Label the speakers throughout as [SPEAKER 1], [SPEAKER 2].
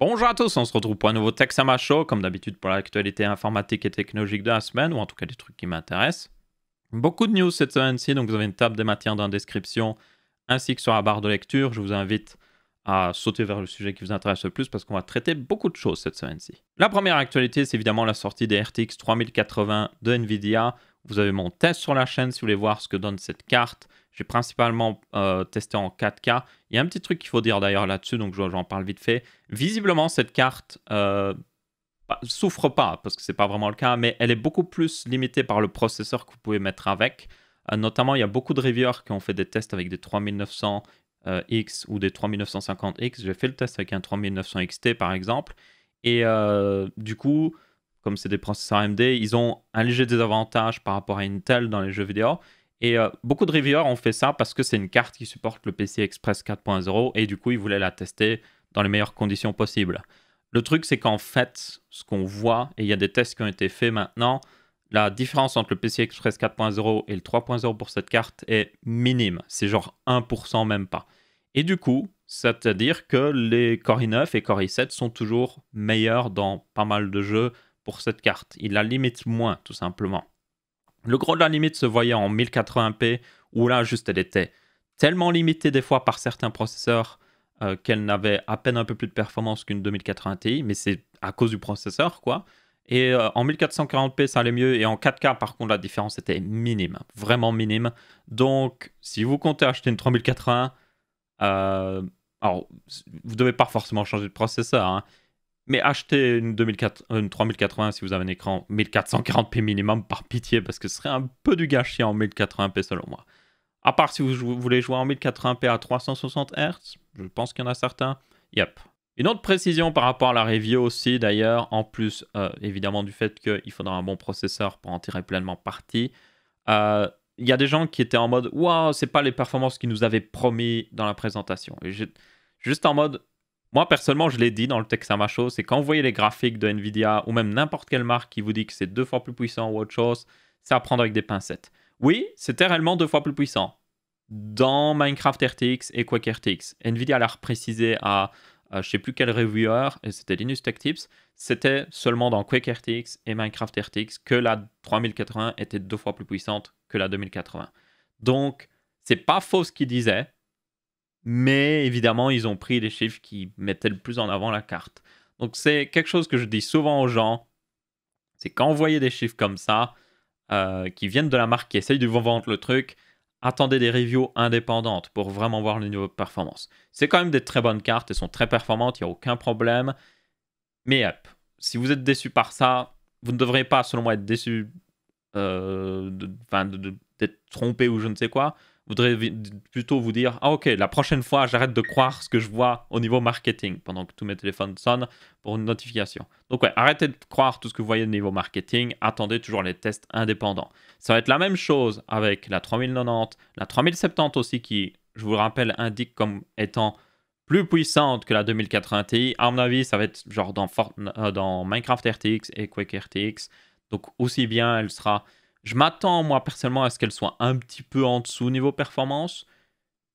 [SPEAKER 1] Bonjour à tous, on se retrouve pour un nouveau Texama Show, comme d'habitude pour l'actualité informatique et technologique de la semaine, ou en tout cas des trucs qui m'intéressent. Beaucoup de news cette semaine-ci, donc vous avez une table des matières dans la description, ainsi que sur la barre de lecture. Je vous invite à sauter vers le sujet qui vous intéresse le plus, parce qu'on va traiter beaucoup de choses cette semaine-ci. La première actualité, c'est évidemment la sortie des RTX 3080 de NVIDIA. Vous avez mon test sur la chaîne si vous voulez voir ce que donne cette carte. J'ai principalement euh, testé en 4K. Il y a un petit truc qu'il faut dire d'ailleurs là-dessus, donc j'en parle vite fait. Visiblement, cette carte euh, bah, souffre pas, parce que c'est pas vraiment le cas, mais elle est beaucoup plus limitée par le processeur que vous pouvez mettre avec. Euh, notamment, il y a beaucoup de reviewers qui ont fait des tests avec des 3900 X ou des 3950X. J'ai fait le test avec un 3900 XT par exemple. Et du coup, comme c'est des processeurs AMD, ils ont un léger désavantage par rapport à Intel dans les jeux vidéo. Et euh, beaucoup de reviewers ont fait ça parce que c'est une carte qui supporte le pc Express 4.0 et du coup, ils voulaient la tester dans les meilleures conditions possibles. Le truc, c'est qu'en fait, ce qu'on voit, et il y a des tests qui ont été faits maintenant, la différence entre le PC Express 4.0 et le 3.0 pour cette carte est minime. C'est genre 1%, même pas. Et du coup, c'est-à-dire que les Core i9 et Core i7 sont toujours meilleurs dans pas mal de jeux pour cette carte. ils la limitent moins, tout simplement. Le gros de la limite se voyait en 1080p, où là, juste, elle était tellement limitée des fois par certains processeurs euh, qu'elle n'avait à peine un peu plus de performance qu'une 2080 Ti, mais c'est à cause du processeur, quoi. Et euh, en 1440p, ça allait mieux. Et en 4K, par contre, la différence était minime, vraiment minime. Donc, si vous comptez acheter une 3080, euh, alors, vous devez pas forcément changer de processeur. Hein. Mais achetez une, 2004, 3080 euh, si vous avez un écran 1440p minimum par pitié, parce que ce serait un peu du gâchis en 1080p selon moi. À part si vous, voulez jouer en 1080p à 360 Hz, je pense qu'il y en a certains. Yep. Une autre précision par rapport à la review aussi d'ailleurs, en plus euh, évidemment du fait qu'il faudra un bon processeur pour en tirer pleinement parti. Euh, il y a des gens qui étaient en mode Waouh, c'est pas les performances qu'ils nous avaient promis dans la présentation. Et juste en mode moi, personnellement, je l'ai dit dans le texte à ma chose, c'est quand vous voyez les graphiques de Nvidia ou même n'importe quelle marque qui vous dit que c'est deux fois plus puissant ou autre chose, c'est à prendre avec des pincettes. Oui, c'était réellement deux fois plus puissant dans Minecraft RTX et Quake RTX. Nvidia l'a précisé à, je ne sais plus quel reviewer, et c'était Linus Tech Tips, c'était seulement dans Quake RTX et Minecraft RTX que la 3080 était deux fois plus puissante que la 2080. Donc, c'est pas faux ce qu'il disait, mais évidemment, ils ont pris les chiffres qui mettaient le plus en avant la carte. Donc c'est quelque chose que je dis souvent aux gens, c'est quand vous voyez des chiffres comme ça, euh, qui viennent de la marque, qui essaye de vous vendre le truc, attendez des reviews indépendantes pour vraiment voir le niveau de performance. C'est quand même des très bonnes cartes, elles sont très performantes, il n'y a aucun problème. Mais si vous êtes déçu par ça, vous ne devriez pas, selon moi, être déçu, euh, d'être trompé ou je ne sais quoi voudrais plutôt vous dire Ah, ok, la prochaine fois, j'arrête de croire ce que je vois au niveau marketing pendant que tous mes téléphones sonnent pour une notification. Donc, ouais, arrêtez de croire tout ce que vous voyez au niveau marketing. Attendez toujours les tests indépendants. Ça va être la même chose avec la 3090, la 3070 aussi, qui, je vous le rappelle, indique comme étant plus puissante que la 2080 Ti. À mon avis, ça va être genre dans, euh, dans Minecraft RTX et Quake RTX. Donc, aussi bien elle sera je m'attends, moi, personnellement, à ce qu'elle soit un petit peu en dessous niveau performance.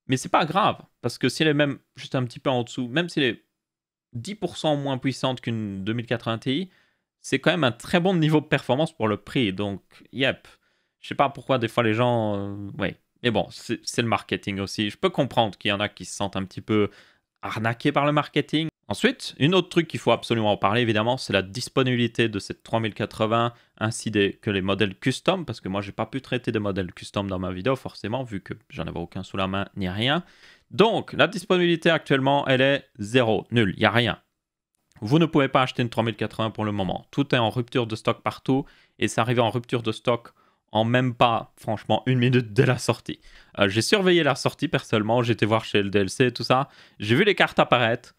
[SPEAKER 1] Mais c'est pas grave, parce que si elle est même juste un petit peu en dessous, même si elle est 10% moins puissante qu'une 2080 Ti, c'est quand même un très bon niveau de performance pour le prix. Donc, yep. Je sais pas pourquoi des fois les gens. Euh, ouais, oui. Mais bon, c'est le marketing aussi. Je peux comprendre qu'il y en a qui se sentent un petit peu arnaqués par le marketing. Ensuite, une autre truc qu'il faut absolument en parler, évidemment, c'est la disponibilité de cette 3080 ainsi que les modèles custom, parce que moi, j'ai pas pu traiter de modèles custom dans ma vidéo, forcément, vu que j'en avais aucun sous la main ni rien. Donc, la disponibilité actuellement, elle est zéro, nulle, il n'y a rien. Vous ne pouvez pas acheter une 3080 pour le moment. Tout est en rupture de stock partout, et c'est arrivé en rupture de stock en même pas, franchement, une minute dès la sortie. Euh, j'ai surveillé la sortie personnellement, j'étais voir chez le et tout ça, j'ai vu les cartes apparaître.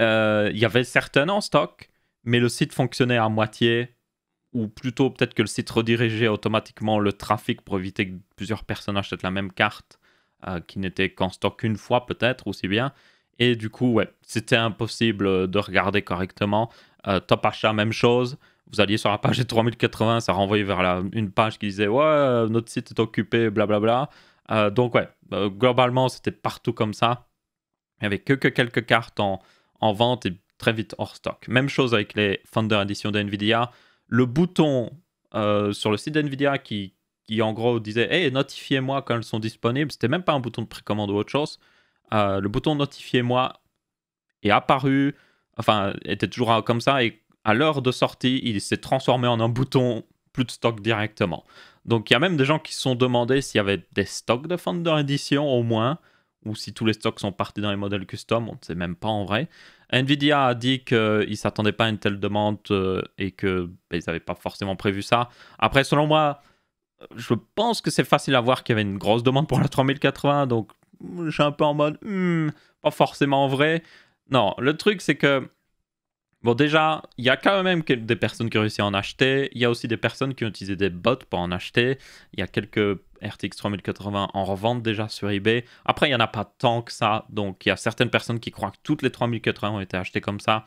[SPEAKER 1] Euh, il y avait certaines en stock, mais le site fonctionnait à moitié, ou plutôt peut-être que le site redirigeait automatiquement le trafic pour éviter que plusieurs personnes achètent la même carte euh, qui n'était qu'en stock une fois peut-être, aussi bien. Et du coup, ouais, c'était impossible de regarder correctement. Euh, top achat, même chose. Vous alliez sur la page de 3080, ça renvoyait vers une page qui disait Ouais, notre site est occupé, blablabla. donc, ouais, globalement, c'était partout comme ça. Il n'y avait que, que quelques cartes en, en vente et très vite hors stock. Même chose avec les Thunder Edition de NVIDIA. Le bouton euh, sur le site d'NVIDIA qui, qui, en gros disait Hey, notifiez-moi quand elles sont disponibles, c'était même pas un bouton de précommande ou autre chose. Euh, le bouton notifiez-moi est apparu, enfin, était toujours comme ça, et à l'heure de sortie, il s'est transformé en un bouton plus de stock directement. Donc il y a même des gens qui se sont demandés s'il y avait des stocks de Thunder Edition au moins ou si tous les stocks sont partis dans les modèles custom, on ne sait même pas en vrai. Nvidia a dit qu'ils ne s'attendaient pas à une telle demande euh, et qu'ils bah, ben, n'avaient pas forcément prévu ça. Après, selon moi, je pense que c'est facile à voir qu'il y avait une grosse demande pour la 3080, donc je suis un peu en mode, hmm, pas forcément en vrai. Non, le truc c'est que, bon déjà, il y a quand même des personnes qui ont réussi à en acheter, il y a aussi des personnes qui ont utilisé des bots pour en acheter, il y a quelques RTX 3080 en revente déjà sur eBay. Après, il n'y en a pas tant que ça, donc il y a certaines personnes qui croient que toutes les 3080 ont été achetées comme ça.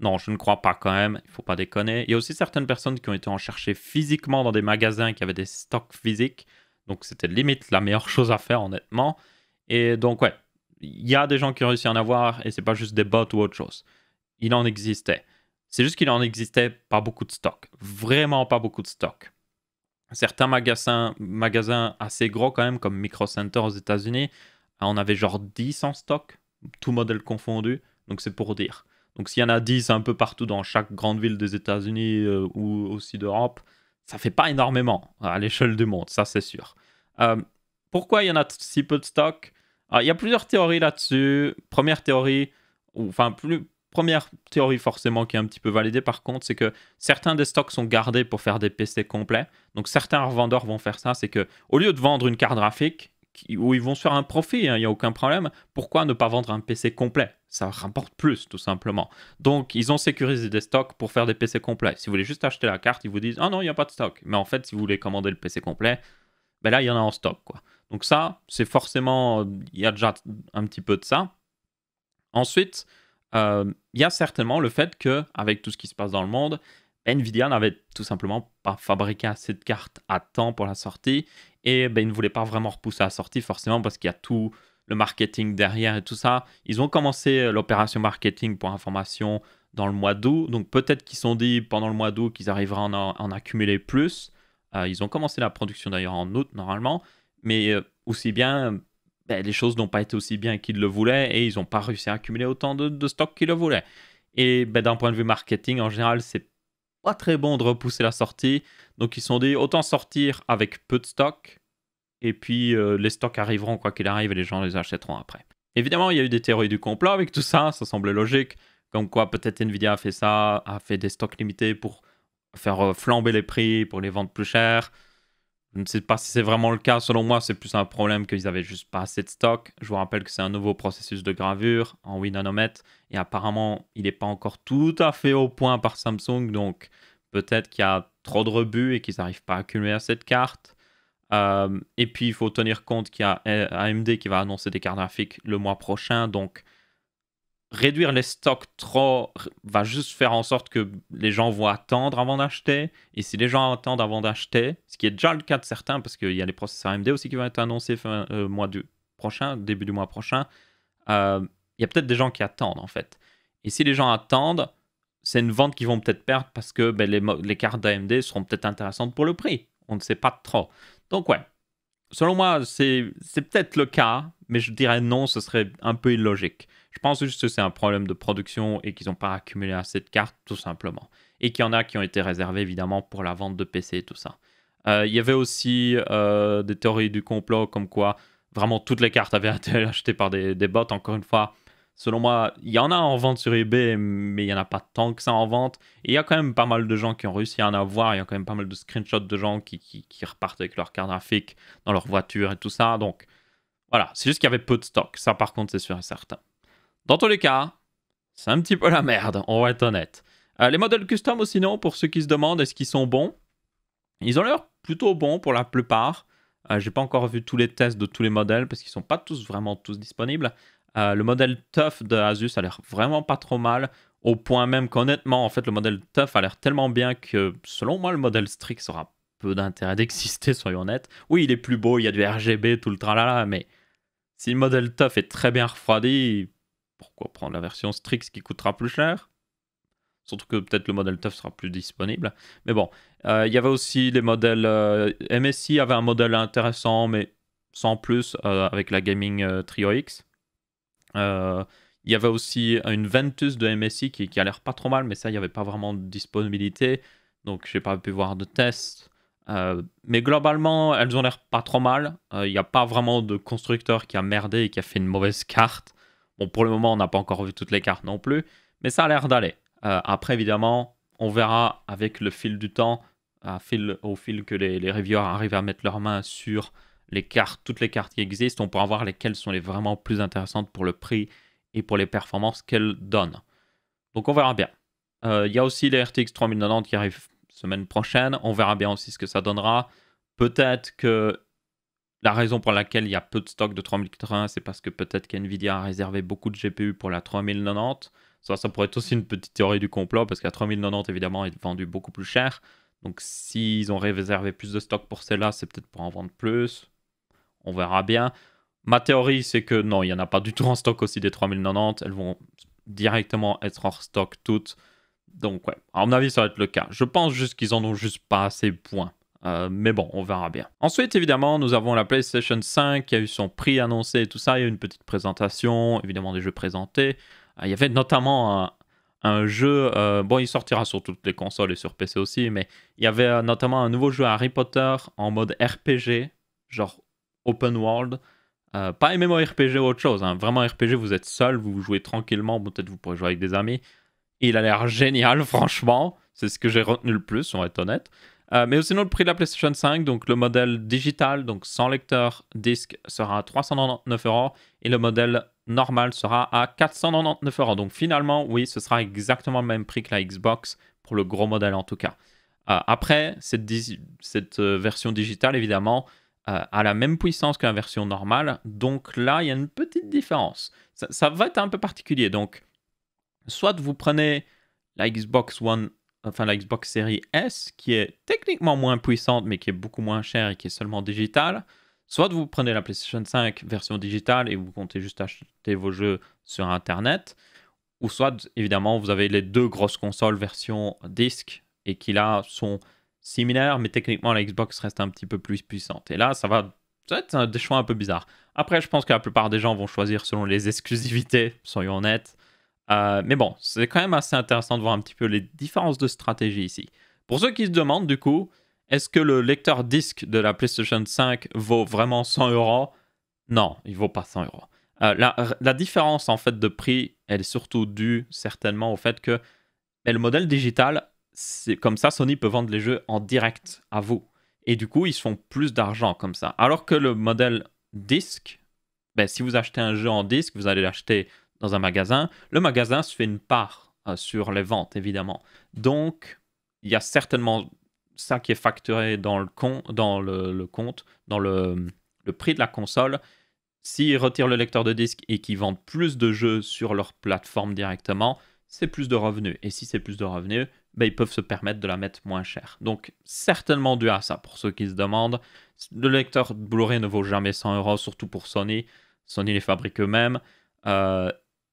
[SPEAKER 1] Non, je ne crois pas quand même, il faut pas déconner. Il y a aussi certaines personnes qui ont été en chercher physiquement dans des magasins qui avaient des stocks physiques, donc c'était limite la meilleure chose à faire honnêtement. Et donc ouais, il y a des gens qui ont réussi à en avoir et c'est pas juste des bots ou autre chose. Il en existait. C'est juste qu'il en existait pas beaucoup de stocks vraiment pas beaucoup de stocks certains magasins, magasins assez gros quand même, comme Micro Center aux États-Unis, euh, on avait genre 10 en stock, tout modèle confondu. Donc c'est pour dire. Donc s'il y en a 10 un peu partout dans chaque grande ville des États-Unis euh, ou aussi d'Europe, ça fait pas énormément à l'échelle du monde, ça c'est sûr. Euh, pourquoi il y en a si peu de stock Il y a plusieurs théories là-dessus. Première théorie, enfin plus, première théorie forcément qui est un petit peu validée par contre, c'est que certains des stocks sont gardés pour faire des PC complets. Donc certains revendeurs vont faire ça, c'est que au lieu de vendre une carte graphique où ils vont se faire un profit, hein, il n'y a aucun problème, pourquoi ne pas vendre un PC complet Ça rapporte plus tout simplement. Donc ils ont sécurisé des stocks pour faire des PC complets. Si vous voulez juste acheter la carte, ils vous disent "Ah non, il n'y a pas de stock." Mais en fait, si vous voulez commander le PC complet, ben là, il y en a en stock quoi. Donc ça, c'est forcément il y a déjà un petit peu de ça. Ensuite, euh, il y a certainement le fait que, avec tout ce qui se passe dans le monde, Nvidia n'avait tout simplement pas fabriqué assez de cartes à temps pour la sortie et ben, ils ne voulaient pas vraiment repousser la sortie forcément parce qu'il y a tout le marketing derrière et tout ça. Ils ont commencé euh, l'opération marketing pour information dans le mois d'août, donc peut-être qu'ils sont dit pendant le mois d'août qu'ils arriveraient à en, accumuler plus. Euh, ils ont commencé la production d'ailleurs en août normalement, mais aussi bien ben, les choses n'ont pas été aussi bien qu'ils le voulaient et ils n'ont pas réussi à accumuler autant de, stocks qu'ils le voulaient. Et ben, d'un point de vue marketing, en général, c'est pas très bon de repousser la sortie. Donc ils se sont dit autant sortir avec peu de stocks et puis euh, les stocks arriveront quoi qu'il arrive et les gens les achèteront après. Évidemment, il y a eu des théories du complot avec tout ça, ça semblait logique. Comme quoi, peut-être Nvidia a fait ça, a fait des stocks limités pour faire euh, flamber les prix, pour les vendre plus cher. Je ne sais pas si c'est vraiment le cas. Selon moi, c'est plus un problème qu'ils n'avaient juste pas assez de stock. Je vous rappelle que c'est un nouveau processus de gravure en 8 nanomètres et apparemment, il n'est pas encore tout à fait au point par Samsung. Donc, peut-être qu'il y a trop de rebuts et qu'ils n'arrivent pas à accumuler cette carte. Euh, et puis, il faut tenir compte qu'il y a AMD qui va annoncer des cartes graphiques le mois prochain. Donc, réduire les stocks trop va juste faire en sorte que les gens vont attendre avant d'acheter. Et si les gens attendent avant d'acheter, ce qui est déjà le cas de certains, parce qu'il y a les processeurs AMD aussi qui vont être annoncés fin euh, mois du prochain, début du mois prochain, euh, il y a peut-être des gens qui attendent en fait. Et si les gens attendent, c'est une vente qu'ils vont peut-être perdre parce que ben, les, les cartes d'AMD seront peut-être intéressantes pour le prix. On ne sait pas trop. Donc ouais, selon moi, c'est peut-être le cas, mais je dirais non, ce serait un peu illogique. Je pense juste que c'est un problème de production et qu'ils n'ont pas accumulé assez de cartes, tout simplement. Et qu'il y en a qui ont été réservées, évidemment, pour la vente de PC et tout ça. Euh, il y avait aussi euh, des théories du complot comme quoi vraiment toutes les cartes avaient été achetées par des, des bots. Encore une fois, Selon moi, il y en a en vente sur eBay, mais il n'y en a pas tant que ça en vente. Et il y a quand même pas mal de gens qui ont réussi à en avoir. Il y a quand même pas mal de screenshots de gens qui, repartent avec leur carte graphique dans leur voiture et tout ça. Donc voilà, c'est juste qu'il y avait peu de stock. Ça, par contre, c'est sûr et certain. Dans tous les cas, c'est un petit peu la merde, on va être honnête. Euh, les modèles custom aussi, non, pour ceux qui se demandent est-ce qu'ils sont bons Ils ont l'air plutôt bons pour la plupart. Je euh, J'ai pas encore vu tous les tests de tous les modèles parce qu'ils sont pas tous vraiment tous disponibles. Euh, le modèle tough de Asus a l'air vraiment pas trop mal, au point même qu'honnêtement, en fait, le modèle tough a l'air tellement bien que, selon moi, le modèle strict aura peu d'intérêt d'exister, soyons honnêtes. Oui, il est plus beau, il y a du RGB, tout le tralala, mais si le modèle tough est très bien refroidi, pourquoi prendre la version Strix qui coûtera plus cher Surtout que peut-être le modèle TUF sera plus disponible. Mais bon, euh, il y avait aussi les modèles. Euh, MSI avait un modèle intéressant, mais sans plus, avec la Gaming Trio X. Euh, il y avait aussi une Ventus de MSI qui, a l'air pas trop mal, mais ça, il n'y avait pas vraiment de disponibilité. Donc, je n'ai pas pu voir de test. Euh, mais globalement, elles ont l'air pas trop mal. Euh, il n'y a pas vraiment de constructeur qui a merdé et qui a fait une mauvaise carte. Bon, pour le moment, on n'a pas encore vu toutes les cartes non plus. Mais ça a l'air d'aller. après, évidemment, on verra avec le fil du temps, au fil que les, les reviewers arrivent à mettre leurs mains sur les cartes, toutes les cartes qui existent, on pourra voir lesquelles sont les vraiment plus intéressantes pour le prix et pour les performances qu'elles donnent. Donc on verra bien. Euh, il y a aussi les RTX 3090 qui arrivent semaine prochaine. On verra bien aussi ce que ça donnera. Peut-être que la raison pour laquelle il y a peu de stock de 3080, c'est parce que peut-être qu'NVIDIA a réservé beaucoup de GPU pour la 3090. Ça, ça pourrait être aussi une petite théorie du complot, parce que la 3090, évidemment, est vendue beaucoup plus cher. Donc, s'ils ont réservé plus de stock pour celle-là, c'est peut-être pour en vendre plus on verra bien. Ma théorie, c'est que non, il n'y en a pas du tout en stock aussi des 3090. Elles vont directement être hors stock toutes. Donc, ouais, à mon avis, ça va être le cas. Je pense juste qu'ils en ont juste pas assez point. Euh, mais bon, on verra bien. Ensuite, évidemment, nous avons la PlayStation 5 qui a eu son prix annoncé et tout ça. Il y a eu une petite présentation, évidemment, des jeux présentés. Euh, il y avait notamment un, jeu. Euh, bon, il sortira sur toutes les consoles et sur PC aussi, mais il y avait notamment un nouveau jeu Harry Potter en mode RPG, genre open world. Euh, pas RPG ou autre chose. Hein. Vraiment RPG, vous êtes seul, vous jouez tranquillement. peut-être vous pourrez jouer avec des amis. il a l'air génial, franchement. C'est ce que j'ai retenu le plus, on va être honnête. Euh, mais sinon, le prix de la PlayStation 5, donc le modèle digital, donc sans lecteur disque, sera à 399 euros et le modèle normal sera à 499 euros. Donc finalement, oui, ce sera exactement le même prix que la Xbox pour le gros modèle en tout cas. Euh, après, cette, cette euh, version digitale, évidemment, euh, à la même puissance qu'une version normale. Donc là, il y a une petite différence. Ça, va être un peu particulier. Donc, soit vous prenez la Xbox One, enfin la Xbox Series S, qui est techniquement moins puissante, mais qui est beaucoup moins chère et qui est seulement digitale. Soit vous prenez la PlayStation 5 version digitale et vous comptez juste acheter vos jeux sur Internet. Ou soit, évidemment, vous avez les deux grosses consoles version disque et qui là sont similaire, mais techniquement, la Xbox reste un petit peu plus puissante. Et là, ça va, être des choix un peu bizarres. Après, je pense que la plupart des gens vont choisir selon les exclusivités, soyons honnêtes. Euh, mais bon, c'est quand même assez intéressant de voir un petit peu les différences de stratégie ici. Pour ceux qui se demandent, du coup, est-ce que le lecteur disque de la PlayStation 5 vaut vraiment 100 euros Non, il vaut pas 100 euros. Euh, la, différence en fait de prix, elle est surtout due certainement au fait que ben, le modèle digital c'est comme ça, Sony peut vendre les jeux en direct à vous. Et du coup, ils font plus d'argent comme ça. Alors que le modèle disque, ben, si vous achetez un jeu en disque, vous allez l'acheter dans un magasin. Le magasin se fait une part euh, sur les ventes, évidemment. Donc, il y a certainement ça qui est facturé dans le, dans compte, dans le, le, prix de la console. S'ils retirent le lecteur de disque et qu'ils vendent plus de jeux sur leur plateforme directement, c'est plus de revenus. Et si c'est plus de revenus, ben, ils peuvent se permettre de la mettre moins chère. Donc, certainement dû à ça, pour ceux qui se demandent. Le lecteur Blu-ray ne vaut jamais 100 euros, surtout pour Sony. Sony les fabrique eux-mêmes. Euh,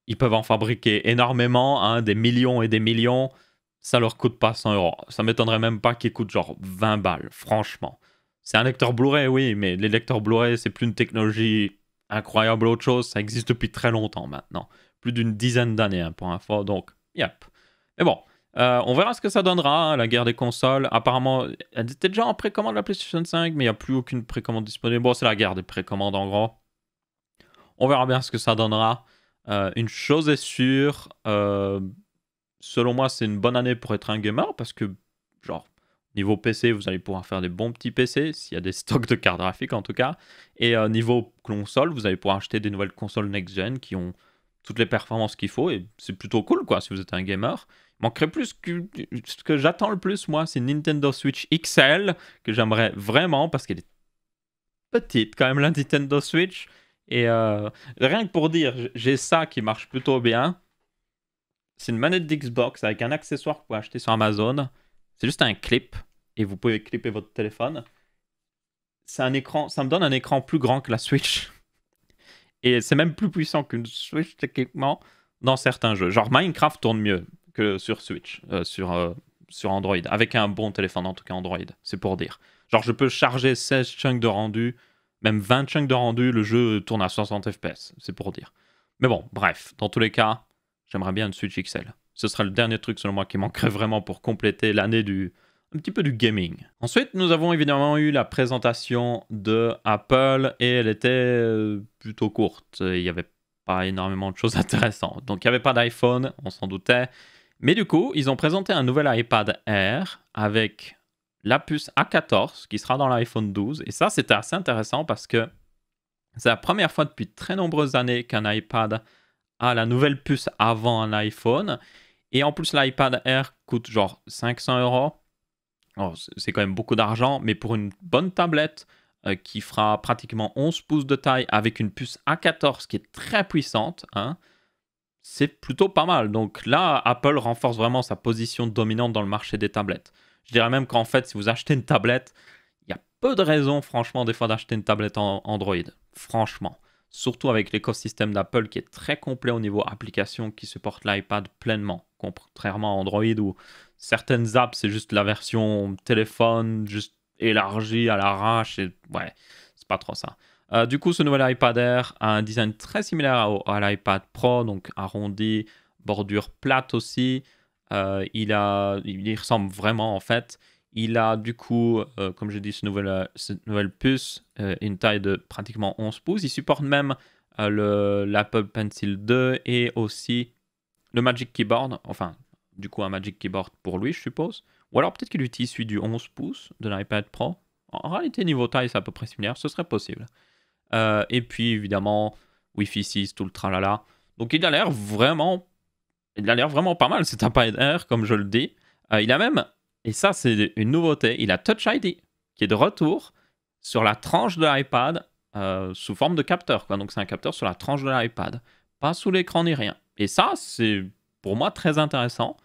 [SPEAKER 1] ils peuvent en fabriquer énormément, hein, des millions et des millions. Ça leur coûte pas 100 euros. Ça m'étonnerait même pas qu'ils coûtent genre 20 balles, franchement. C'est un lecteur Blu-ray, oui, mais les lecteurs Blu-ray, c'est plus une technologie incroyable autre chose. Ça existe depuis très longtemps maintenant. Plus d'une dizaine d'années, hein, pour info. Donc, yep. Mais bon, euh, on verra ce que ça donnera, hein, la guerre des consoles. Apparemment, elle était déjà en précommande la PlayStation 5, mais il n'y a plus aucune précommande disponible. Bon, c'est la guerre des précommandes en gros. On verra bien ce que ça donnera. Euh, une chose est sûre, euh, selon moi, c'est une bonne année pour être un gamer parce que, genre, niveau PC, vous allez pouvoir faire des bons petits PC, s'il y a des stocks de cartes graphiques en tout cas. Et niveau console, vous allez pouvoir acheter des nouvelles consoles next-gen qui ont toutes les performances qu'il faut et c'est plutôt cool quoi si vous êtes un gamer manquerait plus que ce que j'attends le plus, moi, c'est Nintendo Switch XL, que j'aimerais vraiment parce qu'elle est petite quand même, la Nintendo Switch. Et euh, rien que pour dire, j'ai ça qui marche plutôt bien. C'est une manette d'Xbox avec un accessoire que vous pouvez acheter sur Amazon. C'est juste un clip et vous pouvez clipper votre téléphone. C'est un écran, ça me donne un écran plus grand que la Switch. Et c'est même plus puissant qu'une Switch techniquement dans certains jeux. Genre Minecraft tourne mieux sur Switch, euh, sur, euh, sur Android, avec un bon téléphone en tout cas Android, c'est pour dire. Genre je peux charger 16 chunks de rendu, même 20 chunks de rendu, le jeu tourne à 60 fps, c'est pour dire. Mais bon, bref, dans tous les cas, j'aimerais bien une Switch XL. Ce serait le dernier truc selon moi qui manquerait vraiment pour compléter l'année du, un petit peu du gaming. Ensuite, nous avons évidemment eu la présentation de Apple et elle était euh, plutôt courte. Il n'y avait pas énormément de choses intéressantes. Donc il n'y avait pas d'iPhone, on s'en doutait. Mais du coup, ils ont présenté un nouvel iPad Air avec la puce A14 qui sera dans l'iPhone 12. Et ça, c'était assez intéressant parce que c'est la première fois depuis très nombreuses années qu'un iPad a la nouvelle puce avant un iPhone. Et en plus, l'iPad Air coûte genre 500 euros. C'est quand même beaucoup d'argent, mais pour une bonne tablette euh, qui fera pratiquement 11 pouces de taille avec une puce A14 qui est très puissante, hein, c'est plutôt pas mal. Donc là, Apple renforce vraiment sa position dominante dans le marché des tablettes. Je dirais même qu'en fait, si vous achetez une tablette, il y a peu de raisons, franchement, des fois d'acheter une tablette Android. Franchement. Surtout avec l'écosystème d'Apple qui est très complet au niveau applications qui supporte l'iPad pleinement. Contrairement à Android où certaines apps, c'est juste la version téléphone, juste élargie à l'arrache. Et... Ouais, c'est pas trop ça. Euh, du coup, ce nouvel iPad Air a un design très similaire à, l'iPad Pro, donc arrondi, bordure plate aussi. Euh, il, a, il ressemble vraiment en fait. Il a du coup, euh, comme je dis, ce nouvel, cette nouvelle puce, une taille de pratiquement 11 pouces. Il supporte même l'Apple Pencil 2 et aussi le Magic Keyboard, enfin, du coup, un Magic Keyboard pour lui, je suppose. Ou alors peut-être qu'il utilise celui du 11 pouces de l'iPad Pro. En réalité, niveau taille, c'est à peu près similaire, ce serait possible. Euh, et puis évidemment, Wi-Fi 6, tout le tralala. Donc il a l'air vraiment, il a l'air vraiment pas mal. C'est un Pioneer, comme je le dis. Euh, il a même, et ça c'est une nouveauté, il a Touch ID qui est de retour sur la tranche de l'iPad euh, sous forme de capteur. Quoi. Donc c'est un capteur sur la tranche de l'iPad, pas sous l'écran ni rien. Et ça c'est pour moi très intéressant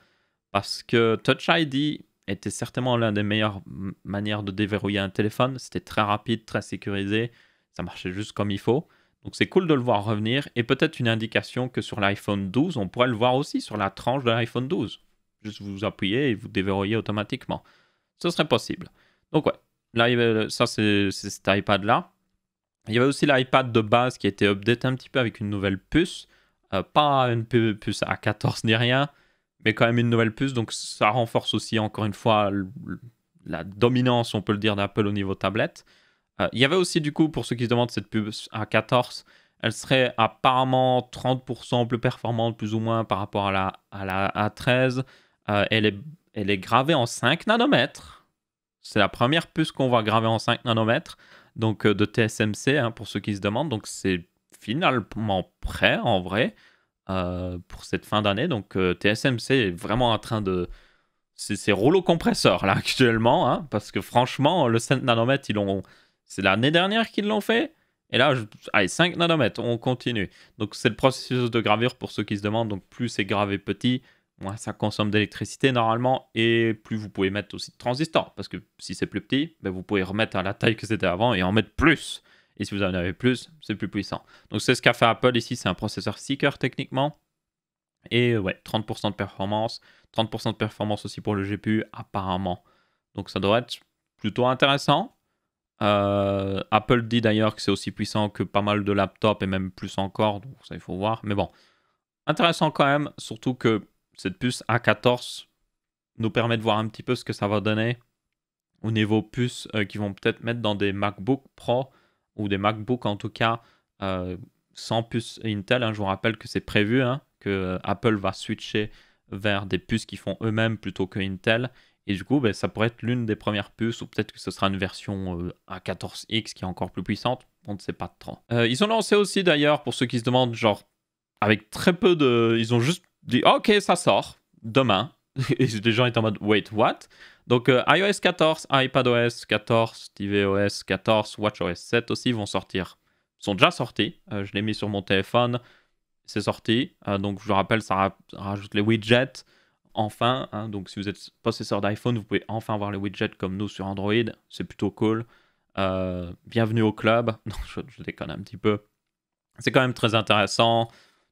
[SPEAKER 1] parce que Touch ID était certainement l'une des meilleures manières de déverrouiller un téléphone. C'était très rapide, très sécurisé ça marchait juste comme il faut. Donc c'est cool de le voir revenir et peut-être une indication que sur l'iPhone 12, on pourrait le voir aussi sur la tranche de l'iPhone 12. Juste vous appuyez et vous déverrouillez automatiquement. Ce serait possible. Donc ouais, là, ça c'est cet iPad là. Il y avait aussi l'iPad de base qui a été update un petit peu avec une nouvelle puce. Euh, pas une puce A14 ni rien, mais quand même une nouvelle puce. Donc ça renforce aussi encore une fois la dominance, on peut le dire, d'Apple au niveau tablette. Euh, il y avait aussi, du coup, pour ceux qui se demandent, cette pub à 14, elle serait apparemment 30% plus performante, plus ou moins, par rapport à la, à la A13. Euh, elle, est, elle est gravée en 5 nanomètres. C'est la première puce qu'on va graver en 5 nanomètres, donc euh, de TSMC, hein, pour ceux qui se demandent. Donc, c'est finalement prêt, en vrai, pour cette fin d'année. Donc, TSMC est vraiment en train de c'est, rouleau compresseur, là actuellement, hein, parce que franchement, le 5 nanomètres, ils l'ont c'est l'année dernière qu'ils l'ont fait. Et là, allez, 5 nanomètres, on continue. Donc c'est le processus de gravure pour ceux qui se demandent. Donc plus c'est gravé petit, moins ça consomme d'électricité normalement. Et plus vous pouvez mettre aussi de transistors. Parce que si c'est plus petit, ben, vous pouvez remettre à la taille que c'était avant et en mettre plus. Et si vous en avez plus, c'est plus puissant. Donc c'est ce qu'a fait Apple ici, c'est un processeur Seeker techniquement. Et ouais, 30% de performance. 30% de performance aussi pour le GPU apparemment. Donc ça doit être plutôt intéressant. Euh, Apple dit d'ailleurs que c'est aussi puissant que pas mal de laptops et même plus encore, donc ça il faut voir. Mais bon, intéressant quand même, surtout que cette puce A14 nous permet de voir un petit peu ce que ça va donner au niveau puce euh, qu'ils vont peut-être mettre dans des MacBook Pro ou des MacBook en tout cas euh, sans puce Intel. Hein. je vous rappelle que c'est prévu hein, que Apple va switcher vers des puces qui font eux-mêmes plutôt que Intel et du coup, ben, ça pourrait être l'une des premières puces, ou peut-être que ce sera une version euh, A14X qui est encore plus puissante, on ne sait pas trop. Euh, ils ont lancé aussi d'ailleurs, pour ceux qui se demandent, genre, avec très peu de... Ils ont juste dit, ok, ça sort, demain. Et les gens étaient en mode, wait, what Donc euh, iOS 14, iPadOS 14, tvOS 14, WatchOS 7 aussi vont sortir. Ils sont déjà sortis, je l'ai mis sur mon téléphone, c'est sorti. donc je vous rappelle, ça rajoute les widgets enfin. Hein. donc si vous êtes possesseur d'iPhone, vous pouvez enfin avoir les widgets comme nous sur Android. C'est plutôt cool. Euh, bienvenue au club. Non, je, déconne un petit peu. C'est quand même très intéressant.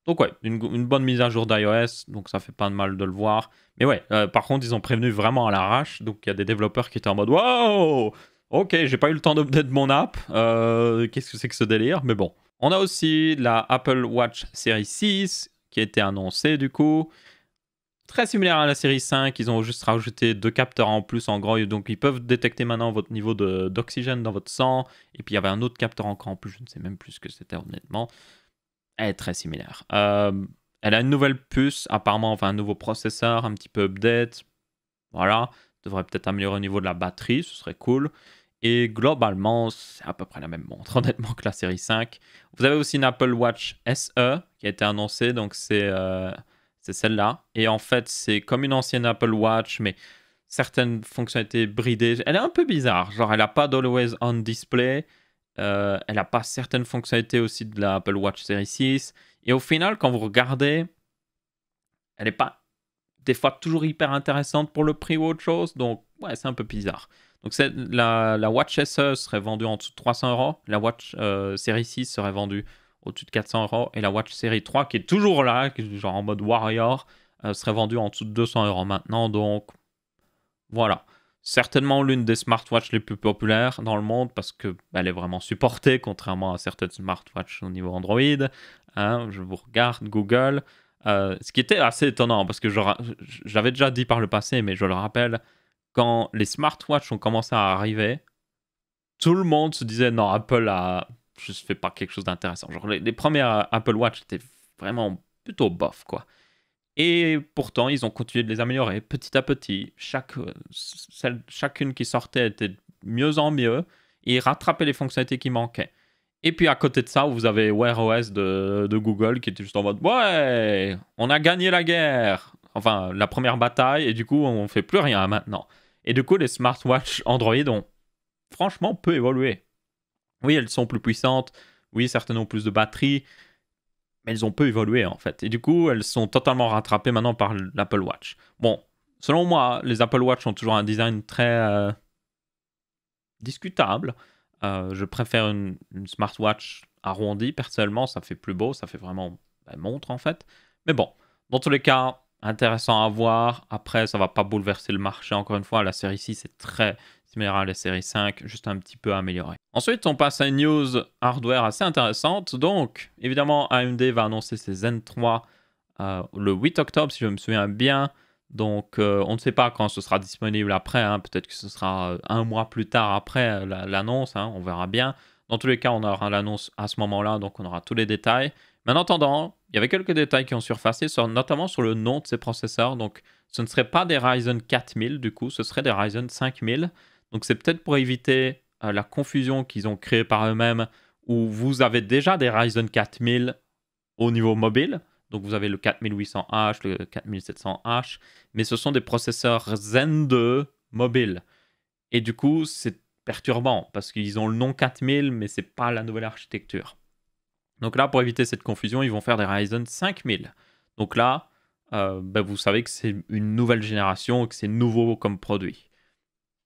[SPEAKER 1] Donc ouais, une, bonne mise à jour d'iOS, donc ça fait pas de mal de le voir. Mais ouais, euh, par contre, ils ont prévenu vraiment à l'arrache. Donc il y a des développeurs qui étaient en mode Wow Ok, j'ai pas eu le temps d'update mon app. Euh, qu'est-ce que c'est que ce délire Mais bon. On a aussi la Apple Watch Series 6 qui a été annoncée du coup très similaire à la série 5. Ils ont juste rajouté deux capteurs en plus en gros. Donc ils peuvent détecter maintenant votre niveau d'oxygène dans votre sang. Et puis il y avait un autre capteur encore en plus. Je ne sais même plus ce que c'était honnêtement. Elle est très similaire. Euh, elle a une nouvelle puce, apparemment, enfin un nouveau processeur, un petit peu update. Voilà. Devrait peut-être améliorer au niveau de la batterie, ce serait cool. Et globalement, c'est à peu près la même montre, honnêtement, que la série 5. Vous avez aussi une Apple Watch SE qui a été annoncée. Donc c'est. Euh, c'est celle-là. Et en fait, c'est comme une ancienne Apple Watch, mais certaines fonctionnalités bridées. Elle est un peu bizarre. Genre, elle n'a pas d'Always On Display. Euh, elle n'a pas certaines fonctionnalités aussi de la Apple Watch Series 6. Et au final, quand vous regardez, elle n'est pas des fois toujours hyper intéressante pour le prix ou autre chose. Donc, ouais, c'est un peu bizarre. Donc, la, la Watch SE serait vendue en dessous de 300 euros. La Watch euh, Series 6 serait vendue au-dessus de 400 euros. Et la Watch Series 3, qui est toujours là, qui est genre en mode Warrior, euh, serait vendue en dessous de 200 euros maintenant. Donc voilà. Certainement l'une des smartwatches les plus populaires dans le monde parce qu'elle bah, est vraiment supportée, contrairement à certaines smartwatches au niveau Android. Hein. je vous regarde, Google. Euh, ce qui était assez étonnant parce que j'avais déjà dit par le passé, mais je le rappelle, quand les smartwatches ont commencé à arriver, tout le monde se disait non, Apple a je fais pas quelque chose d'intéressant. Genre, les, premières Apple Watch étaient vraiment plutôt bof, quoi. Et pourtant, ils ont continué de les améliorer petit à petit. Chaque, chacune qui sortait était de mieux en mieux et rattrapaient les fonctionnalités qui manquaient. Et puis à côté de ça, vous avez Wear OS de, Google qui était juste en mode Ouais, on a gagné la guerre Enfin, la première bataille, et du coup, on ne fait plus rien maintenant. Et du coup, les smartwatches Android ont franchement peu évolué. Oui, elles sont plus puissantes. Oui, certaines ont plus de batterie. Mais elles ont peu évolué en fait. Et du coup, elles sont totalement rattrapées maintenant par l'Apple Watch. Bon, selon moi, les Apple Watch ont toujours un design très euh, discutable. Euh, je préfère une, smartwatch arrondie. Personnellement, ça fait plus beau. Ça fait vraiment une montre en fait. Mais bon, dans tous les cas, intéressant à voir. Après, ça va pas bouleverser le marché. Encore une fois, la série 6 est très similaire à la série 5, juste un petit peu améliorée. Ensuite, on passe à une news hardware assez intéressante. Donc, évidemment, AMD va annoncer ses Zen 3 euh, le 8 octobre, si je me souviens bien. Donc, euh, on ne sait pas quand ce sera disponible après. Hein. Peut-être que ce sera euh, un mois plus tard après l'annonce. Hein. On verra bien. Dans tous les cas, on aura l'annonce à ce moment-là, donc on aura tous les détails. Mais en attendant, il y avait quelques détails qui ont surfacé, sur, notamment sur le nom de ces processeurs. Donc, ce ne serait pas des Ryzen 4000, du coup, ce serait des Ryzen 5000. Donc c'est peut-être pour éviter euh, la confusion qu'ils ont créée par eux-mêmes où vous avez déjà des Ryzen 4000 au niveau mobile. Donc vous avez le 4800H, le 4700H, mais ce sont des processeurs Zen 2 mobile. Et du coup, c'est perturbant parce qu'ils ont le nom 4000, mais c'est pas la nouvelle architecture. Donc là, pour éviter cette confusion, ils vont faire des Ryzen 5000. Donc là, euh, ben, vous savez que c'est une nouvelle génération que c'est nouveau comme produit.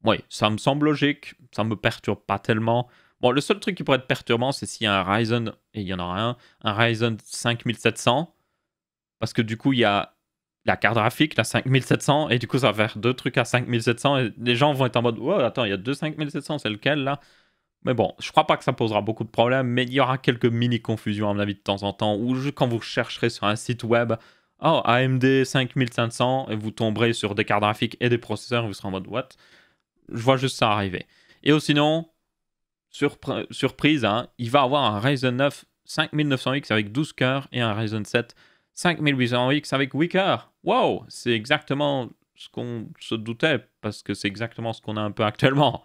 [SPEAKER 1] Oui, ça me semble logique. Ça me perturbe pas tellement. Bon, le seul truc qui pourrait être perturbant, c'est s'il y a un Ryzen, et il y en a un, un Ryzen 5700. Parce que du coup, il y a la carte graphique, la 5700, et du coup, ça va faire deux trucs à 5700. Et les gens vont être en mode, oh, attends, il y a deux 5700, c'est lequel là mais bon, je crois pas que ça posera beaucoup de problèmes, mais il y aura quelques mini-confusions à mon avis de temps en temps, ou quand vous chercherez sur un site web, oh, AMD 5500, et vous tomberez sur des cartes graphiques et des processeurs, vous serez en mode what je vois juste ça arriver. Et au sinon, surprise, hein, il va avoir un Ryzen 9 5900X avec 12 cœurs et un Ryzen 7 5800X avec 8 cœurs. Wow, c'est exactement ce qu'on se doutait parce que c'est exactement ce qu'on a un peu actuellement.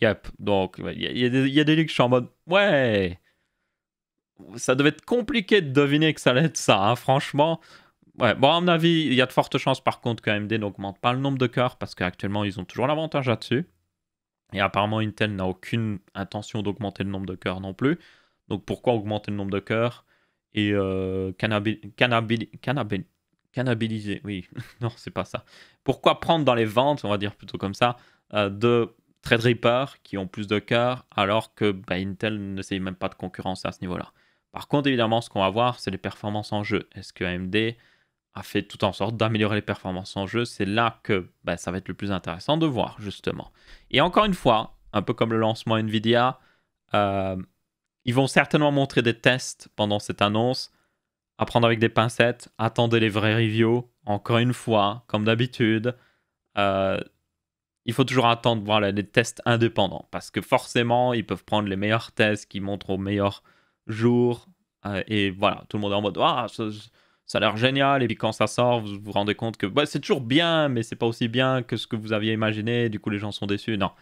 [SPEAKER 1] Yep, donc il y, a, des, y en mode ouais, ça devait être compliqué de deviner que ça allait être ça, hein, franchement bon, à mon avis, il y a de fortes chances par contre que AMD n'augmente pas le nombre de cœurs parce qu'actuellement, ils ont toujours l'avantage là-dessus. Et apparemment, Intel n'a aucune intention d'augmenter le nombre de cœurs non plus. Donc pourquoi augmenter le nombre de cœurs et euh, cannabiliser Oui, non, c'est pas ça. Pourquoi prendre dans les ventes, on va dire plutôt comme ça, euh, de trade reapers qui ont plus de cœurs alors que bah, Intel sait même pas de concurrence à ce niveau-là. Par contre, évidemment, ce qu'on va voir, c'est les performances en jeu. Est-ce que AMD a fait tout en sorte d'améliorer les performances en jeu, c'est là que bah, ça va être le plus intéressant de voir, justement. Et encore une fois, un peu comme le lancement Nvidia, euh, ils vont certainement montrer des tests pendant cette annonce, à prendre avec des pincettes, attendez les vrais reviews, encore une fois, comme d'habitude. Euh, il faut toujours attendre voir les tests indépendants, parce que forcément, ils peuvent prendre les meilleurs tests qui montrent au meilleur jour, euh, et voilà, tout le monde est en mode, ah, ça a l'air génial. Et puis quand ça sort, vous vous rendez compte que bah, c'est toujours bien, mais c'est pas aussi bien que ce que vous aviez imaginé. Du coup, les gens sont déçus. Non.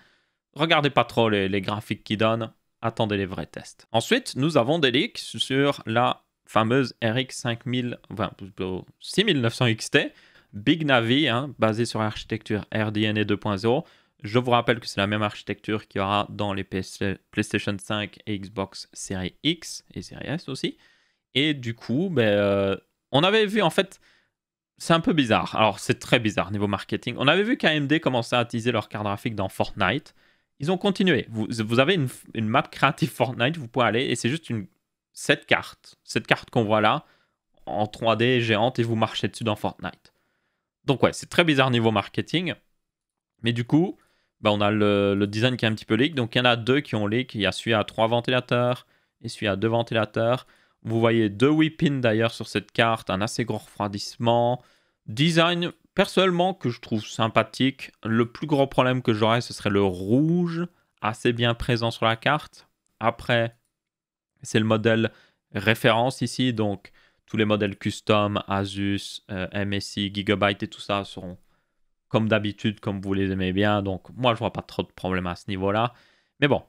[SPEAKER 1] Regardez pas trop les, graphiques qu'ils donnent. Attendez les vrais tests. Ensuite, nous avons des leaks sur la fameuse RX 5000, enfin, 6900 XT, Big Navi, hein, basée sur l'architecture RDNA 2.0. Je vous rappelle que c'est la même architecture qu'il y aura dans les PlayStation 5 et Xbox Series X et Series S aussi. Et du coup, ben, euh, on avait vu en fait, c'est un peu bizarre. Alors c'est très bizarre niveau marketing. On avait vu qu'AMD commençait à utiliser leur carte graphique dans Fortnite. Ils ont continué. Vous, avez une, map créative Fortnite, vous pouvez aller et c'est juste une cette carte, cette carte qu'on voit là en 3D géante et vous marchez dessus dans Fortnite. Donc ouais, c'est très bizarre niveau marketing. Mais du coup, bah on a le, design qui est un petit peu leak. Donc il y en a deux qui ont leak. Il y a celui à trois ventilateurs et celui à deux ventilateurs. Vous voyez deux whippins d'ailleurs sur cette carte, un assez gros refroidissement. Design, personnellement, que je trouve sympathique. Le plus gros problème que j'aurais, ce serait le rouge, assez bien présent sur la carte. Après, c'est le modèle référence ici, donc tous les modèles custom, Asus, euh, MSI, Gigabyte et tout ça seront comme d'habitude, comme vous les aimez bien. Donc moi, je vois pas trop de problème à ce niveau-là. Mais bon,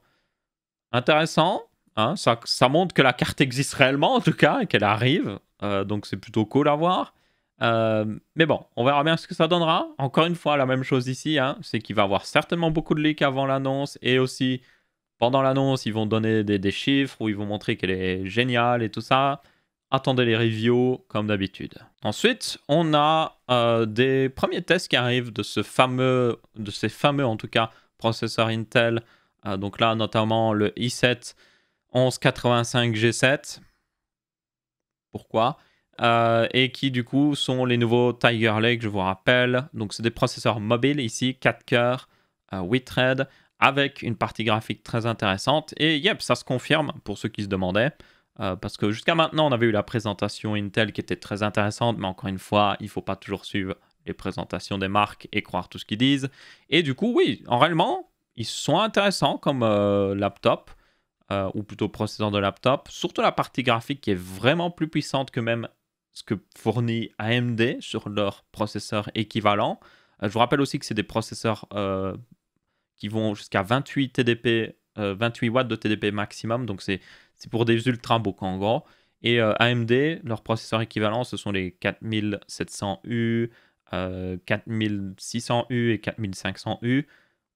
[SPEAKER 1] intéressant. Hein, ça, montre que la carte existe réellement, en tout cas, et qu'elle arrive. Euh, donc c'est plutôt cool à voir. Euh, mais bon, on verra bien ce que ça donnera. Encore une fois, la même chose ici, hein, c'est qu'il va y avoir certainement beaucoup de leaks avant l'annonce et aussi pendant l'annonce, ils vont donner des, chiffres où ils vont montrer qu'elle est géniale et tout ça. Attendez les reviews comme d'habitude. Ensuite, on a euh, des premiers tests qui arrivent de ce fameux, de ces fameux en tout cas, processeurs Intel. donc là, notamment le i7 1185 G7. Pourquoi euh, et qui du coup sont les nouveaux Tiger Lake, je vous rappelle. Donc c'est des processeurs mobiles ici, 4 cœurs, 8 euh, threads, avec une partie graphique très intéressante. Et yep, ça se confirme pour ceux qui se demandaient. Euh, parce que jusqu'à maintenant, on avait eu la présentation Intel qui était très intéressante, mais encore une fois, il ne faut pas toujours suivre les présentations des marques et croire tout ce qu'ils disent. Et du coup, oui, en réellement, ils sont intéressants comme laptop. Euh, ou plutôt processeur de laptop, surtout la partie graphique qui est vraiment plus puissante que même ce que fournit AMD sur leurs processeurs équivalents. Euh, je vous rappelle aussi que c'est des processeurs euh, qui vont jusqu'à 28 TDP, 28 watts de TDP maximum, donc c'est pour des ultrabooks en gros. Et AMD, leurs processeurs équivalents, ce sont les 4700U, 4600U et 4500U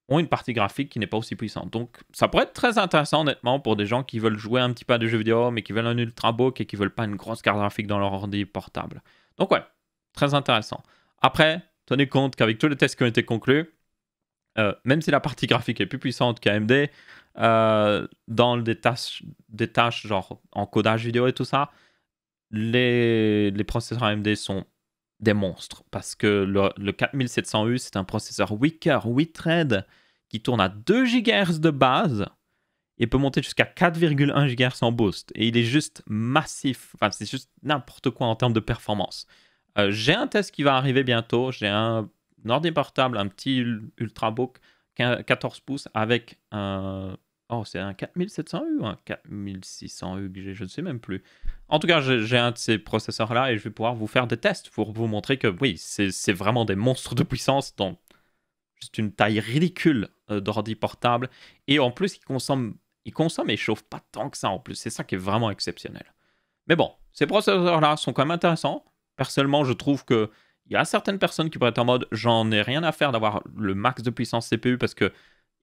[SPEAKER 1] ont une partie graphique qui n'est pas aussi puissante. Donc, ça pourrait être très intéressant, honnêtement, pour des gens qui veulent jouer un petit peu à des jeux vidéo, mais qui veulent un ultrabook et qui veulent pas une grosse carte graphique dans leur ordi portable. Donc, ouais, très intéressant. Après, tenez compte qu'avec tous les tests qui ont été conclus, euh, même si la partie graphique est plus puissante qu'AMD, euh, dans des tâches, des tâches genre encodage vidéo et tout ça, les, les processeurs AMD sont des monstres. Parce que le, 4700U, c'est un processeur 8 cœurs, 8 threads, qui tourne à 2 GHz de base et peut monter jusqu'à 4,1 GHz en boost. Et il est juste massif. Enfin, c'est juste n'importe quoi en termes de performance. Euh, j'ai un test qui va arriver bientôt. J'ai un, ordinateur portable, un petit Ultrabook 14 pouces avec un Oh, c'est un 4700 u ou un 4600 u que j'ai, je ne sais même plus. En tout cas, j'ai un de ces processeurs-là et je vais pouvoir vous faire des tests pour vous montrer que oui, c'est vraiment des monstres de puissance dans juste une taille ridicule euh, d'ordi portable. Et en plus, ils consomment, ils consomment et chauffent pas tant que ça en plus. C'est ça qui est vraiment exceptionnel. Mais bon, ces processeurs-là sont quand même intéressants. Personnellement, je trouve que il y a certaines personnes qui pourraient être en mode j'en ai rien à faire d'avoir le max de puissance CPU parce que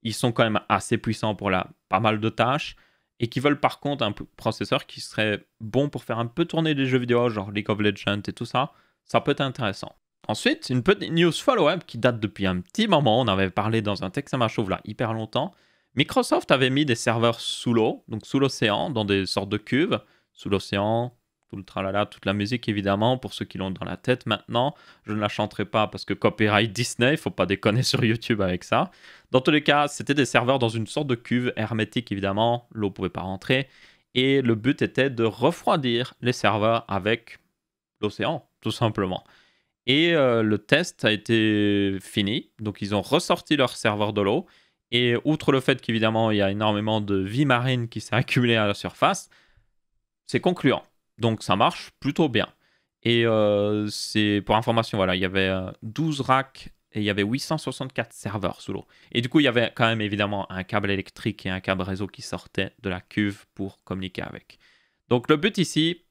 [SPEAKER 1] ils sont quand même assez puissants pour la, pas mal de tâches et qui veulent par contre un processeur qui serait bon pour faire un peu tourner des jeux vidéo, genre League of Legends et tout ça, ça peut être intéressant. Ensuite, une petite news follow-up qui date depuis un petit moment, on avait parlé dans un texte à ma chauve là hyper longtemps. Microsoft avait mis des serveurs sous l'eau, donc sous l'océan, dans des sortes de cuves, sous l'océan, tout le toute la musique évidemment, pour ceux qui l'ont dans la tête maintenant. Je ne la chanterai pas parce que copyright Disney, il ne faut pas déconner sur YouTube avec ça. Dans tous les cas, c'était des serveurs dans une sorte de cuve hermétique évidemment, l'eau ne pouvait pas rentrer. Et le but était de refroidir les serveurs avec l'océan, tout simplement. Et euh, le test a été fini, donc ils ont ressorti leurs serveur de l'eau. Et outre le fait qu'évidemment il y a énormément de vie marine qui s'est accumulée à la surface, c'est concluant donc ça marche plutôt bien. Et euh, c'est pour information, voilà, il y avait 12 euh, racks et il y avait 864 serveurs sous l'eau. Et du coup, il y avait quand même évidemment un câble électrique et un câble réseau qui sortaient de la cuve pour communiquer avec. Donc le but ici,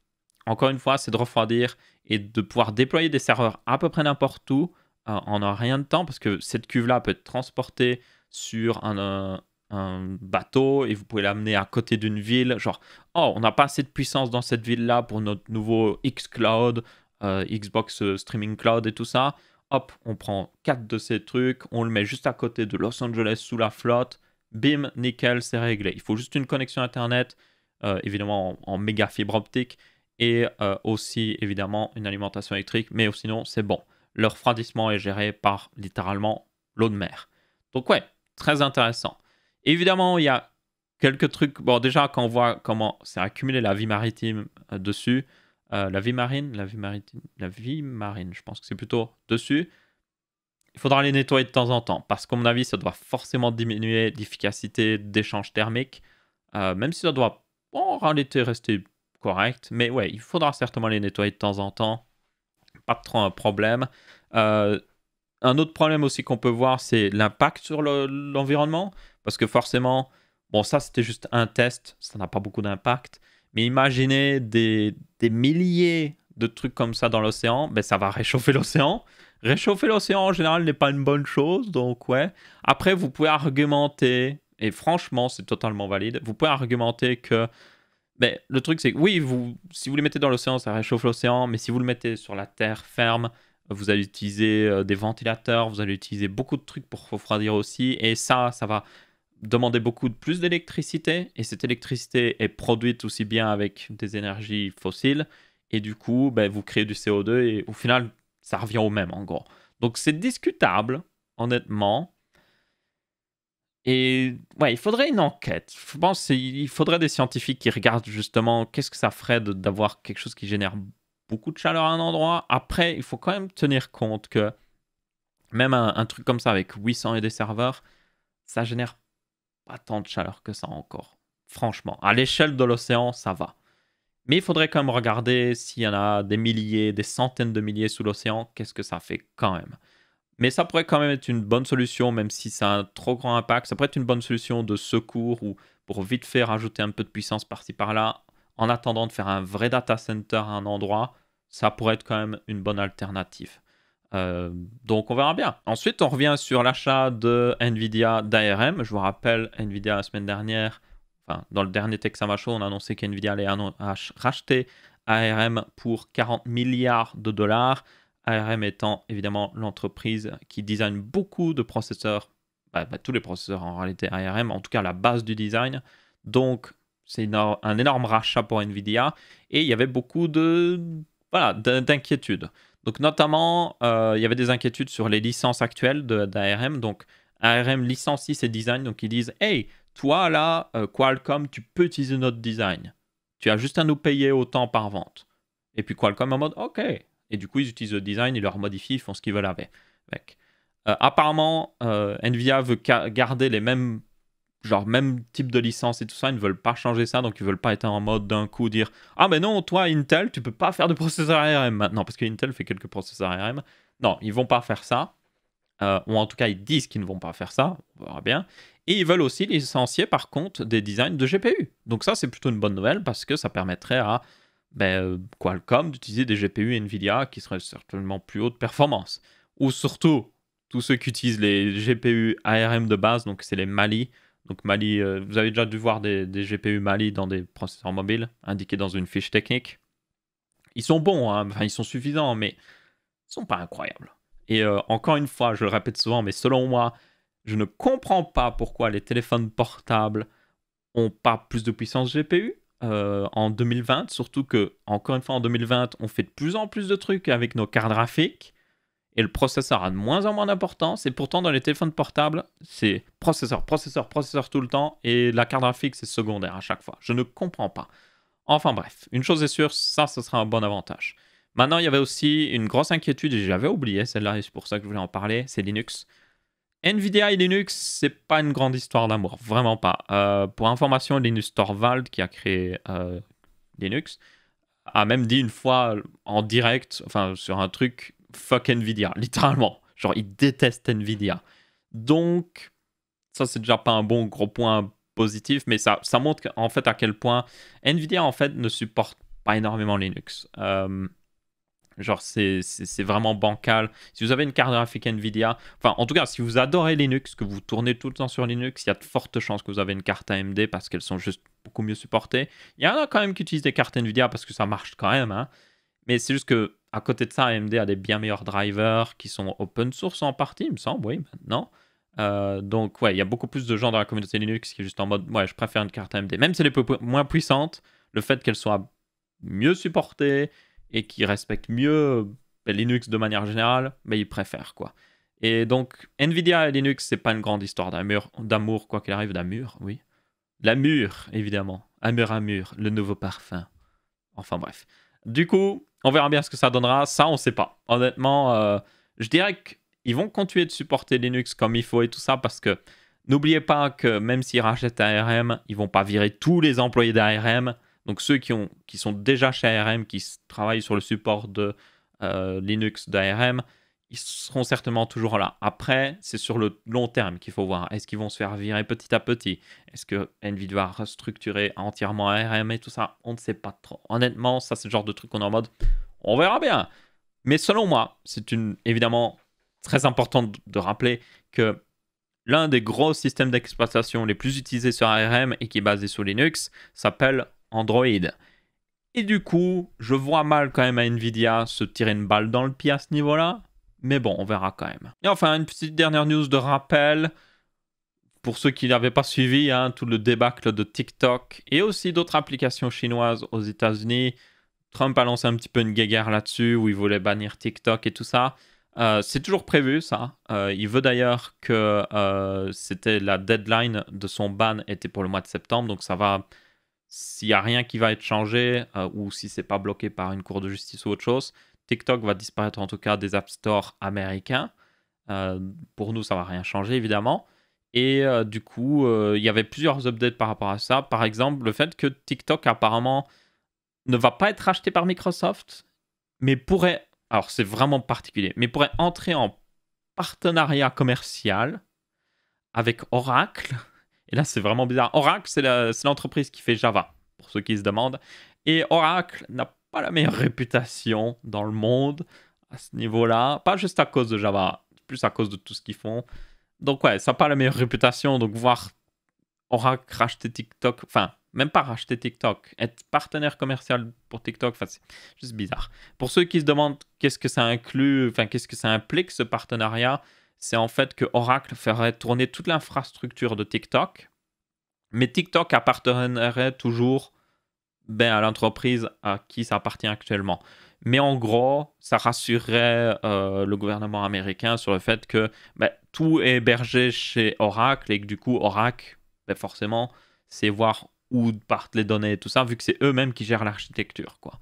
[SPEAKER 1] encore une fois, c'est de refroidir et de pouvoir déployer des serveurs à peu près n'importe où euh, en un rien de temps, parce que cette cuve-là peut être transportée sur un, un bateau et vous pouvez l'amener à côté d'une ville. Genre, oh, on n'a pas assez de puissance dans cette ville-là pour notre nouveau X Cloud, euh, Xbox euh, Streaming Cloud et tout ça. Hop, on prend quatre de ces trucs, on le met juste à côté de Los Angeles sous la flotte. Bim, nickel, c'est réglé. Il faut juste une connexion Internet, euh, évidemment en, méga fibre optique, et aussi évidemment une alimentation électrique, mais sinon c'est bon. le refroidissement est géré par littéralement l'eau de mer. Donc ouais, très intéressant. Évidemment, il y a quelques trucs. Bon, déjà, quand on voit comment c'est accumulé la vie maritime euh, dessus, euh, la vie marine, la vie maritime, la vie marine, je pense que c'est plutôt dessus. Il faudra les nettoyer de temps en temps parce qu'à mon avis, ça doit forcément diminuer l'efficacité d'échange thermique, euh, même si ça doit en réalité rester correct. Mais ouais, il faudra certainement les nettoyer de temps en temps. Pas trop un problème. un autre problème aussi qu'on peut voir, c'est l'impact sur l'environnement. Parce que forcément, bon, ça c'était juste un test, ça n'a pas beaucoup d'impact. Mais imaginez des, des, milliers de trucs comme ça dans l'océan, ben, ça va réchauffer l'océan. Réchauffer l'océan en général n'est pas une bonne chose, donc ouais. Après, vous pouvez argumenter, et franchement, c'est totalement valide, vous pouvez argumenter que mais ben, le truc, c'est que oui, vous, si vous les mettez dans l'océan, ça réchauffe l'océan, mais si vous le mettez sur la terre ferme, vous allez utiliser euh, des ventilateurs, vous allez utiliser beaucoup de trucs pour refroidir aussi, et ça, ça va demander beaucoup de plus d'électricité et cette électricité est produite aussi bien avec des énergies fossiles et du coup ben, vous créez du CO2 et au final ça revient au même en gros. Donc c'est discutable honnêtement. Et ouais, il faudrait une enquête. Je pense qu'il faudrait des scientifiques qui regardent justement qu'est-ce que ça ferait d'avoir quelque chose qui génère beaucoup de chaleur à un endroit. Après, il faut quand même tenir compte que même un, un truc comme ça avec 800 et des serveurs, ça génère pas tant de chaleur que ça encore. Franchement, à l'échelle de l'océan, ça va. Mais il faudrait quand même regarder s'il y en a des milliers, des centaines de milliers sous l'océan, qu'est-ce que ça fait quand même. Mais ça pourrait quand même être une bonne solution, même si ça a un trop grand impact. Ça pourrait être une bonne solution de secours ou pour vite faire rajouter un peu de puissance par-ci par-là, en attendant de faire un vrai data center à un endroit. Ça pourrait être quand même une bonne alternative. Euh, donc on verra bien. Ensuite, on revient sur l'achat de Nvidia d'ARM. Je vous rappelle, Nvidia la semaine dernière, enfin dans le dernier Texas Show, on a annoncé qu'Nvidia allait racheter ARM pour 40 milliards de dollars. ARM étant évidemment l'entreprise qui design beaucoup de processeurs, bah, bah, tous les processeurs en réalité ARM, en tout cas la base du design. Donc c'est un énorme rachat pour Nvidia et il y avait beaucoup de voilà d'inquiétudes. Donc notamment, euh, il y avait des inquiétudes sur les licences actuelles d'ARM. Donc ARM licencie ses designs. donc ils disent Hey, toi là, euh, Qualcomm, tu peux utiliser notre design. Tu as juste à nous payer autant par vente. Et puis Qualcomm en mode OK. Et du coup, ils utilisent le design, ils leur modifient, ils font ce qu'ils veulent avec. Euh, apparemment, NVIDIA veut garder les mêmes genre même type de licence et tout ça, ils ne veulent pas changer ça, donc ils veulent pas être en mode d'un coup dire ah mais non toi Intel tu peux pas faire de processeur ARM maintenant parce que Intel fait quelques processeurs ARM. Non, ils vont pas faire ça, euh, ou en tout cas ils disent qu'ils ne vont pas faire ça, on verra bien. Et ils veulent aussi licencier par contre des designs de GPU. Donc ça c'est plutôt une bonne nouvelle parce que ça permettrait à ben, euh, Qualcomm d'utiliser des GPU Nvidia qui seraient certainement plus haute performance. Ou surtout tous ceux qui utilisent les GPU ARM de base, donc c'est les Mali donc Mali, euh, vous avez déjà dû voir des, GPU Mali dans des processeurs mobiles indiqués dans une fiche technique. Ils sont bons, hein, enfin ils sont suffisants, mais ils sont pas incroyables. Et euh, encore une fois, je le répète souvent, mais selon moi, je ne comprends pas pourquoi les téléphones portables ont pas plus de puissance GPU euh, en 2020, surtout que encore une fois en 2020, on fait de plus en plus de trucs avec nos cartes graphiques et le processeur a de moins en moins d'importance. Et pourtant, dans les téléphones portables, c'est processeur, processeur, processeur tout le temps, et la carte graphique, c'est secondaire à chaque fois. Je ne comprends pas. Enfin bref, une chose est sûre, ça, ce sera un bon avantage. Maintenant, il y avait aussi une grosse inquiétude, et j'avais oublié celle-là, et c'est pour ça que je voulais en parler, c'est Linux. NVIDIA et Linux, c'est pas une grande histoire d'amour, vraiment pas. Euh, pour information, Linus Torvald, qui a créé euh, Linux, a même dit une fois en direct, enfin sur un truc, fuck Nvidia, littéralement. Genre, ils détestent Nvidia. Donc, ça, c'est déjà pas un bon gros point positif, mais ça, ça montre en fait à quel point Nvidia, en fait, ne supporte pas énormément Linux. Euh, genre, c'est vraiment bancal. Si vous avez une carte graphique Nvidia, enfin, en tout cas, si vous adorez Linux, que vous tournez tout le temps sur Linux, il y a de fortes chances que vous avez une carte AMD parce qu'elles sont juste beaucoup mieux supportées. Il y en a quand même qui utilisent des cartes Nvidia parce que ça marche quand même, hein. Mais c'est juste que à côté de ça, AMD a des bien meilleurs drivers qui sont open source en partie, il me semble, oui, maintenant. Euh, donc, ouais, il y a beaucoup plus de gens dans la communauté Linux qui est juste en mode, ouais, je préfère une carte AMD. Même si elle est moins puissante, le fait qu'elle soit mieux supportée et qui respectent mieux ben, Linux de manière générale, mais ben, ils préfèrent, quoi. Et donc, Nvidia et Linux, c'est pas une grande histoire d'amour, quoi qu'il arrive, d'amour, oui. L'amour, évidemment. Amour, amour, le nouveau parfum. Enfin bref. Du coup, on verra bien ce que ça donnera. Ça, on ne sait pas. Honnêtement, euh, je dirais qu'ils vont continuer de supporter Linux comme il faut et tout ça parce que n'oubliez pas que même s'ils rachètent ARM, ils vont pas virer tous les employés d'ARM. Donc ceux qui, sont déjà chez ARM, qui travaillent sur le support de euh, Linux d'ARM, ils seront certainement toujours là. Après, c'est sur le long terme qu'il faut voir. Est-ce qu'ils vont se faire virer petit à petit Est-ce que Nvidia va restructurer entièrement ARM et tout ça On ne sait pas trop. Honnêtement, ça, c'est le genre de truc qu'on est en mode on verra bien. Mais selon moi, c'est une évidemment très important de rappeler que l'un des gros systèmes d'exploitation les plus utilisés sur ARM et qui est basé sur Linux s'appelle Android. Et du coup, je vois mal quand même à Nvidia se tirer une balle dans le pied à ce niveau-là mais bon, on verra quand même. Et enfin, une petite dernière news de rappel. Pour ceux qui n'avaient pas suivi, hein, tout le débâcle de TikTok et aussi d'autres applications chinoises aux États-Unis. Trump a lancé un petit peu une guéguerre là-dessus où il voulait bannir TikTok et tout ça. Euh, c'est toujours prévu ça. Euh, il veut d'ailleurs que euh, c'était la deadline de son ban était pour le mois de septembre, donc ça va. S'il n'y a rien qui va être changé ou si c'est pas bloqué par une cour de justice ou autre chose, TikTok va disparaître en tout cas des App Store américains. Euh, pour nous, ça ne va rien changer évidemment. Et euh, du coup, euh, il y avait plusieurs updates par rapport à ça. Par exemple, le fait que TikTok apparemment ne va pas être acheté par Microsoft, mais pourrait, alors c'est vraiment particulier, mais pourrait entrer en partenariat commercial avec Oracle. Et là, c'est vraiment bizarre. Oracle, c'est l'entreprise qui fait Java, pour ceux qui se demandent. Et Oracle n'a pas la meilleure réputation dans le monde à ce niveau-là. Pas juste à cause de Java, plus à cause de tout ce qu'ils font. Donc ouais, ça n'a pas la meilleure réputation. Donc voir Oracle racheter TikTok, enfin, même pas racheter TikTok, être partenaire commercial pour TikTok, enfin, c'est juste bizarre. Pour ceux qui se demandent qu'est-ce que ça inclut, enfin, qu'est-ce que ça implique ce partenariat, c'est en fait que Oracle ferait tourner toute l'infrastructure de TikTok, mais TikTok appartiendrait toujours ben, à l'entreprise à qui ça appartient actuellement. Mais en gros, ça rassurerait euh, le gouvernement américain sur le fait que ben, tout est hébergé chez Oracle et que du coup, Oracle, ben, forcément, c'est voir où partent les données et tout ça, vu que c'est eux-mêmes qui gèrent l'architecture. quoi.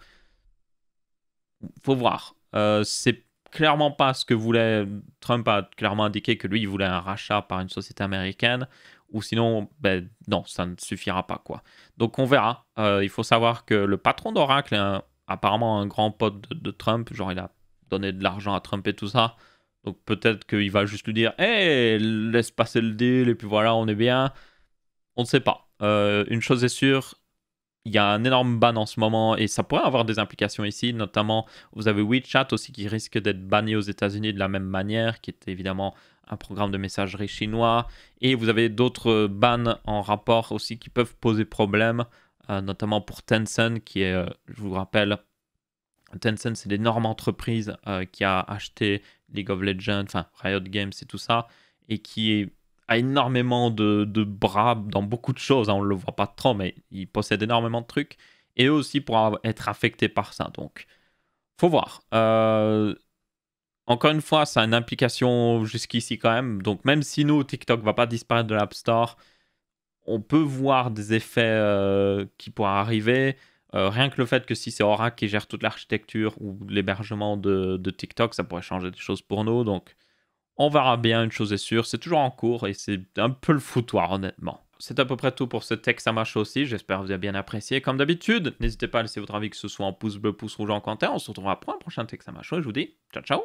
[SPEAKER 1] Faut voir. Euh, c'est clairement pas ce que voulait Trump a clairement indiqué que lui il voulait un rachat par une société américaine ou sinon, ben, non, ça ne suffira pas. quoi. Donc on verra. Euh, il faut savoir que le patron d'Oracle est apparemment un grand pote de, Trump, genre il a donné de l'argent à Trump et tout ça. Donc peut-être qu'il va juste lui dire hey, laisse passer le deal, et puis voilà, on est bien. On ne sait pas. Euh, une chose est sûre, il y a un énorme ban en ce moment et ça pourrait avoir des implications ici, notamment vous avez WeChat aussi qui risque d'être banni aux États-Unis de la même manière, qui est évidemment un programme de messagerie chinois. Et vous avez d'autres bans en rapport aussi qui peuvent poser problème, euh, notamment pour Tencent, qui est, euh, je vous rappelle, Tencent, c'est l'énorme entreprise euh, qui a acheté League of Legends, enfin Riot Games et tout ça, et qui a énormément de, bras dans beaucoup de choses. Hein, on le voit pas trop, mais il possède énormément de trucs. Et eux aussi pour être affecté par ça. Donc, faut voir. Encore une fois, ça a une implication jusqu'ici quand même. Donc même si nous, TikTok ne va pas disparaître de l'App Store, on peut voir des effets euh, qui pourraient arriver. Euh, rien que le fait que si c'est Oracle qui gère toute l'architecture ou l'hébergement de, TikTok, ça pourrait changer des choses pour nous. Donc, on verra bien, une chose est sûre, c'est toujours en cours et c'est un peu le foutoir, honnêtement. C'est à peu près tout pour ce texte à aussi. J'espère que vous avez bien apprécié. Comme d'habitude, n'hésitez pas à laisser votre avis, que ce soit en pouce bleu, pouce rouge, en commentaire. On se retrouvera pour un prochain texte à et je vous dis ciao, ciao!